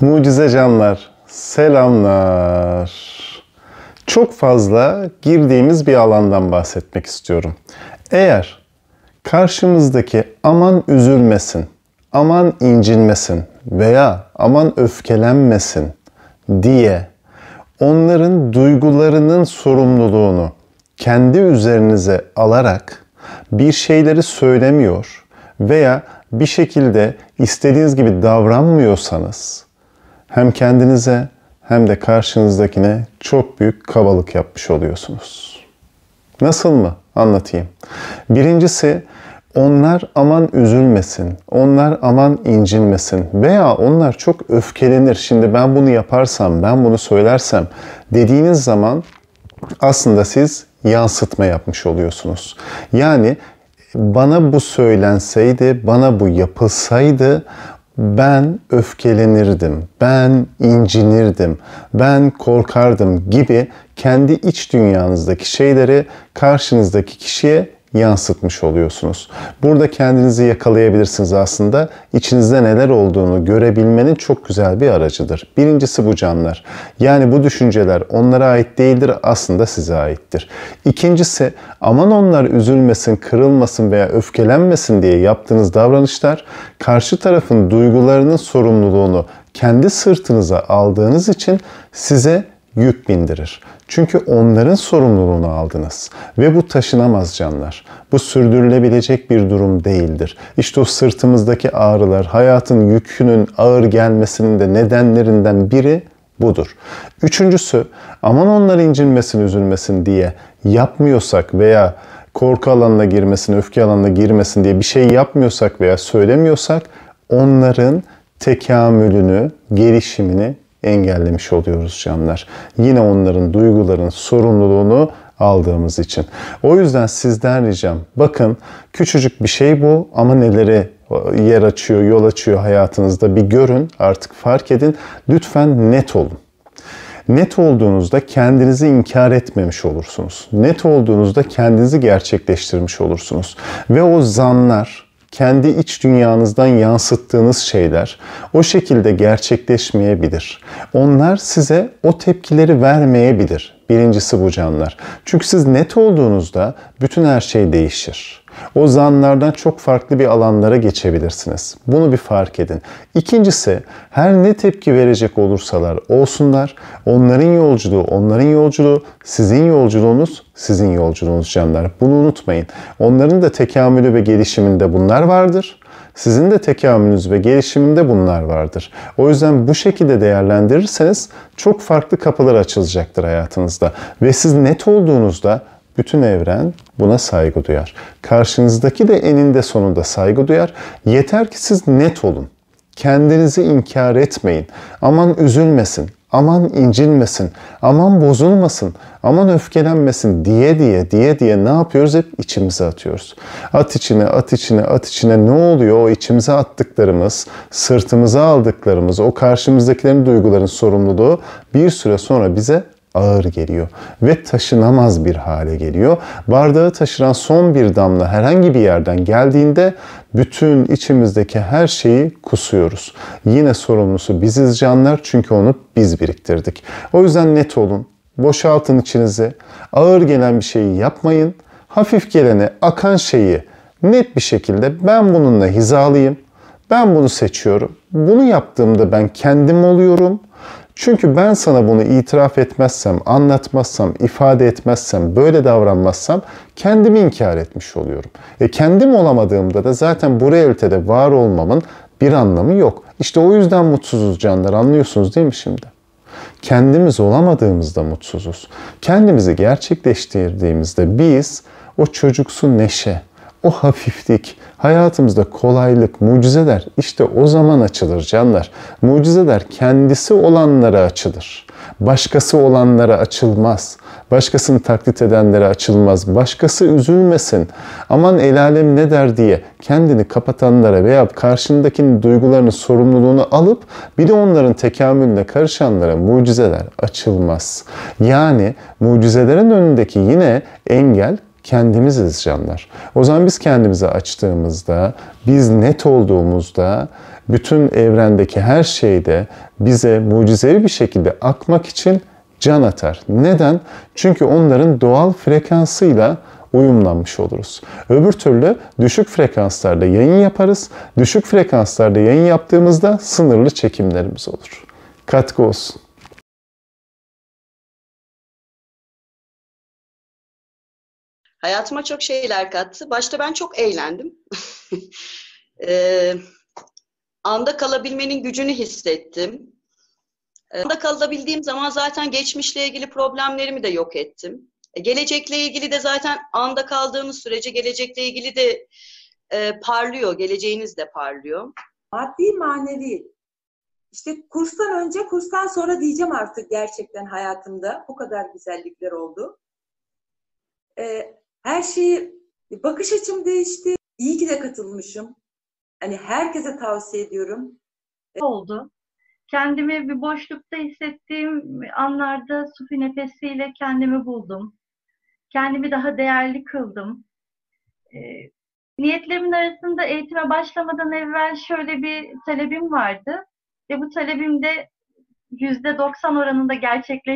Mucize canlar, selamlar. Çok fazla girdiğimiz bir alandan bahsetmek istiyorum. Eğer karşımızdaki aman üzülmesin, aman incinmesin veya aman öfkelenmesin diye onların duygularının sorumluluğunu kendi üzerinize alarak bir şeyleri söylemiyor veya bir şekilde istediğiniz gibi davranmıyorsanız hem kendinize hem de karşınızdakine çok büyük kabalık yapmış oluyorsunuz. Nasıl mı? Anlatayım. Birincisi onlar aman üzülmesin, onlar aman incinmesin veya onlar çok öfkelenir. Şimdi ben bunu yaparsam, ben bunu söylersem dediğiniz zaman aslında siz yansıtma yapmış oluyorsunuz. Yani bana bu söylenseydi, bana bu yapılsaydı ben öfkelenirdim, ben incinirdim, ben korkardım gibi kendi iç dünyanızdaki şeyleri karşınızdaki kişiye yansıtmış oluyorsunuz. Burada kendinizi yakalayabilirsiniz aslında. İçinizde neler olduğunu görebilmenin çok güzel bir aracıdır. Birincisi bu canlar. Yani bu düşünceler onlara ait değildir aslında size aittir. İkincisi aman onlar üzülmesin, kırılmasın veya öfkelenmesin diye yaptığınız davranışlar karşı tarafın duygularının sorumluluğunu kendi sırtınıza aldığınız için size yük bindirir. Çünkü onların sorumluluğunu aldınız ve bu taşınamaz canlar. Bu sürdürülebilecek bir durum değildir. İşte o sırtımızdaki ağrılar, hayatın yükünün ağır gelmesinin de nedenlerinden biri budur. Üçüncüsü aman onlar incinmesin, üzülmesin diye yapmıyorsak veya korku alanına girmesin, öfke alanına girmesin diye bir şey yapmıyorsak veya söylemiyorsak onların tekamülünü, gelişimini engellemiş oluyoruz canlar. Yine onların duyguların sorumluluğunu aldığımız için. O yüzden sizden ricam bakın küçücük bir şey bu ama neleri e, yer açıyor, yol açıyor hayatınızda bir görün, artık fark edin. Lütfen net olun. Net olduğunuzda kendinizi inkar etmemiş olursunuz. Net olduğunuzda kendinizi gerçekleştirmiş olursunuz. Ve o zanlar, kendi iç dünyanızdan yansıttığınız şeyler o şekilde gerçekleşmeyebilir. Onlar size o tepkileri vermeyebilir. Birincisi bu canlar. Çünkü siz net olduğunuzda bütün her şey değişir. O zanlardan çok farklı bir alanlara geçebilirsiniz. Bunu bir fark edin. İkincisi her ne tepki verecek olursalar olsunlar onların yolculuğu, onların yolculuğu, sizin yolculuğunuz, sizin yolculuğunuz canlar. Bunu unutmayın. Onların da tekamülü ve gelişiminde bunlar vardır. Sizin de tekamülünüz ve gelişiminde bunlar vardır. O yüzden bu şekilde değerlendirirseniz çok farklı kapılar açılacaktır hayatınızda. Ve siz net olduğunuzda bütün evren buna saygı duyar. Karşınızdaki de eninde sonunda saygı duyar. Yeter ki siz net olun. Kendinizi inkar etmeyin. Aman üzülmesin, aman incinmesin, aman bozulmasın, aman öfkelenmesin diye diye diye diye ne yapıyoruz? Hep içimize atıyoruz. At içine, at içine, at içine ne oluyor? O içimize attıklarımız, sırtımıza aldıklarımız, o karşımızdakilerin duyguların sorumluluğu bir süre sonra bize ağır geliyor ve taşınamaz bir hale geliyor. Bardağı taşıran son bir damla herhangi bir yerden geldiğinde bütün içimizdeki her şeyi kusuyoruz. Yine sorumlusu biziz canlar çünkü onu biz biriktirdik. O yüzden net olun. Boşaltın içinizi. Ağır gelen bir şeyi yapmayın. Hafif gelene akan şeyi net bir şekilde ben bununla hizalıyım. Ben bunu seçiyorum. Bunu yaptığımda ben kendim oluyorum. Çünkü ben sana bunu itiraf etmezsem, anlatmazsam, ifade etmezsem, böyle davranmazsam kendimi inkar etmiş oluyorum. E kendim olamadığımda da zaten bu realitede var olmamın bir anlamı yok. İşte o yüzden mutsuzuz canlar anlıyorsunuz değil mi şimdi? Kendimiz olamadığımızda mutsuzuz. Kendimizi gerçekleştirdiğimizde biz o çocuksu neşe, o hafiflik, Hayatımızda kolaylık, mucizeler işte o zaman açılır canlar. Mucizeler kendisi olanlara açılır. Başkası olanlara açılmaz. Başkasını taklit edenlere açılmaz. Başkası üzülmesin. Aman el alem ne der diye kendini kapatanlara veya karşındakinin duygularını, sorumluluğunu alıp bir de onların tekamülüne karışanlara mucizeler açılmaz. Yani mucizelerin önündeki yine engel kendimiziz canlar. O zaman biz kendimizi açtığımızda, biz net olduğumuzda bütün evrendeki her şeyde bize mucizevi bir şekilde akmak için can atar. Neden? Çünkü onların doğal frekansıyla uyumlanmış oluruz. Öbür türlü düşük frekanslarda yayın yaparız. Düşük frekanslarda yayın yaptığımızda sınırlı çekimlerimiz olur. Katkı olsun. Hayatıma çok şeyler kattı. Başta ben çok eğlendim. e, anda kalabilmenin gücünü hissettim. E, anda kalabildiğim zaman zaten geçmişle ilgili problemlerimi de yok ettim. E, gelecekle ilgili de zaten anda kaldığımız sürece gelecekle ilgili de e, parlıyor, geleceğiniz de parlıyor. Maddi, manevi. İşte kurstan önce, kurstan sonra diyeceğim artık gerçekten hayatımda. Bu kadar güzellikler oldu. Ee, her şeyi bakış açım değişti. İyi ki de katılmışım. Hani herkese tavsiye ediyorum. Oldu. Kendimi bir boşlukta hissettiğim anlarda sufi nefesiyle kendimi buldum. Kendimi daha değerli kıldım. E, niyetlerimin arasında eğitime başlamadan evvel şöyle bir talebim vardı. Ve bu talebim de %90 oranında gerçekleşti.